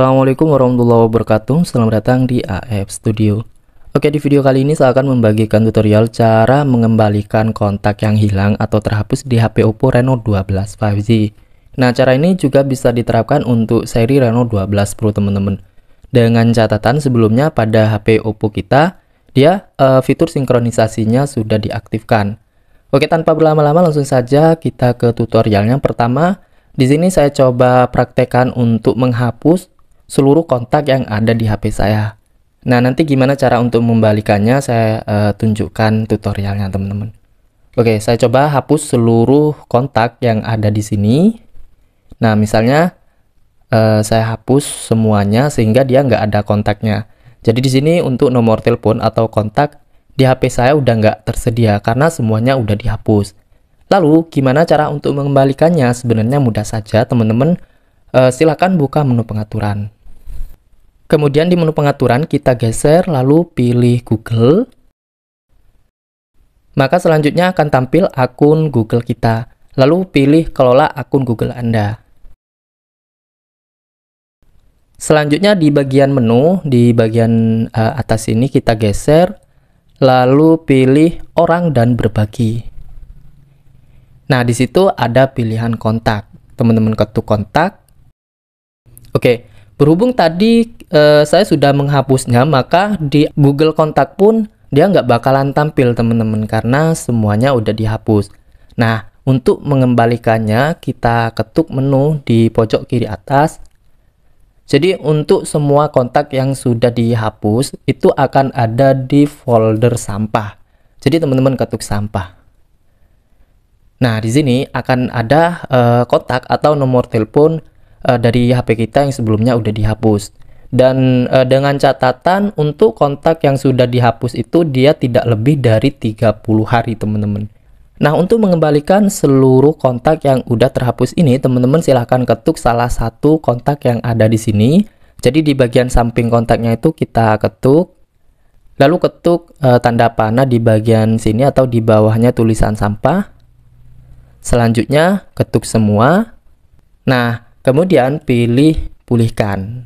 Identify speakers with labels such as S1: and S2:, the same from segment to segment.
S1: Assalamualaikum warahmatullahi wabarakatuh Selamat datang di AF Studio Oke di video kali ini saya akan membagikan tutorial cara mengembalikan kontak yang hilang atau terhapus di HP Oppo Reno 12 5G Nah cara ini juga bisa diterapkan untuk seri Reno 12 Pro teman-teman Dengan catatan sebelumnya pada HP Oppo kita dia uh, fitur sinkronisasinya sudah diaktifkan Oke tanpa berlama-lama langsung saja kita ke tutorialnya pertama di sini saya coba praktekkan untuk menghapus seluruh kontak yang ada di HP saya. Nah, nanti gimana cara untuk membalikannya saya uh, tunjukkan tutorialnya, teman-teman. Oke, saya coba hapus seluruh kontak yang ada di sini. Nah, misalnya uh, saya hapus semuanya sehingga dia nggak ada kontaknya. Jadi di sini untuk nomor telepon atau kontak di HP saya udah nggak tersedia karena semuanya udah dihapus. Lalu, gimana cara untuk mengembalikannya? Sebenarnya mudah saja, teman-teman. E, eh, silahkan buka menu pengaturan. Kemudian di menu pengaturan kita geser lalu pilih Google. Maka selanjutnya akan tampil akun Google kita. Lalu pilih kelola akun Google Anda. Selanjutnya di bagian menu, di bagian uh, atas ini kita geser lalu pilih orang dan berbagi. Nah, di situ ada pilihan kontak. Teman-teman ketuk kontak. Oke, Berhubung tadi eh, saya sudah menghapusnya, maka di Google Kontak pun dia nggak bakalan tampil teman-teman karena semuanya udah dihapus. Nah, untuk mengembalikannya kita ketuk menu di pojok kiri atas. Jadi untuk semua kontak yang sudah dihapus itu akan ada di folder sampah. Jadi teman-teman ketuk sampah. Nah, di sini akan ada eh, kontak atau nomor telepon Eh, dari HP kita yang sebelumnya udah dihapus. Dan e, dengan catatan untuk kontak yang sudah dihapus itu dia tidak lebih dari 30 hari, teman-teman. Nah, untuk mengembalikan seluruh kontak yang udah terhapus ini, teman-teman silahkan ketuk salah satu kontak yang ada di sini. Jadi di bagian samping kontaknya itu kita ketuk, lalu ketuk e, tanda panah di bagian sini atau di bawahnya tulisan sampah. Selanjutnya ketuk semua. Nah, Kemudian pilih pulihkan.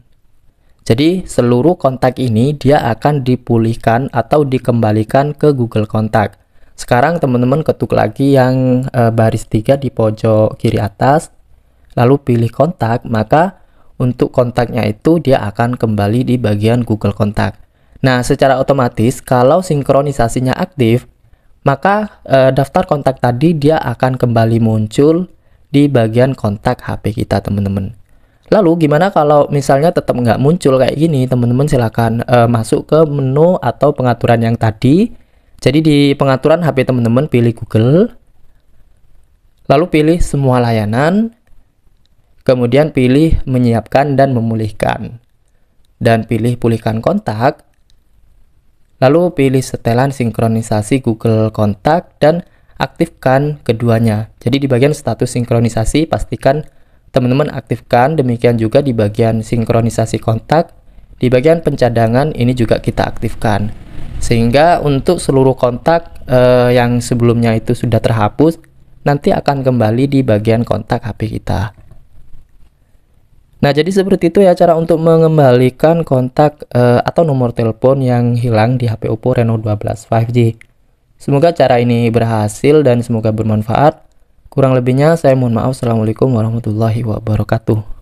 S1: Jadi seluruh kontak ini dia akan dipulihkan atau dikembalikan ke Google Kontak. Sekarang teman-teman ketuk lagi yang e, baris tiga di pojok kiri atas, lalu pilih kontak, maka untuk kontaknya itu dia akan kembali di bagian Google Kontak. Nah, secara otomatis kalau sinkronisasinya aktif, maka e, daftar kontak tadi dia akan kembali muncul di bagian kontak HP kita teman-teman. Lalu gimana kalau misalnya tetap nggak muncul kayak gini, teman-teman silahkan uh, eh, masuk ke menu atau pengaturan yang tadi. Jadi di pengaturan HP teman-teman pilih Google, lalu pilih semua layanan, kemudian pilih menyiapkan dan memulihkan, dan pilih pulihkan kontak, lalu pilih setelan sinkronisasi Google Kontak dan aktifkan keduanya. Jadi di bagian status sinkronisasi pastikan teman-teman aktifkan, demikian juga di bagian sinkronisasi kontak, di bagian pencadangan ini juga kita aktifkan. Sehingga untuk seluruh kontak eh, yang sebelumnya itu sudah terhapus, nanti akan kembali di bagian kontak HP kita. Nah, jadi seperti itu ya cara untuk mengembalikan kontak eh, atau nomor telepon yang hilang di HP Oppo Reno 12 5G. Semoga cara ini berhasil dan semoga bermanfaat. Kurang lebihnya saya mohon maaf. Assalamualaikum warahmatullahi wabarakatuh.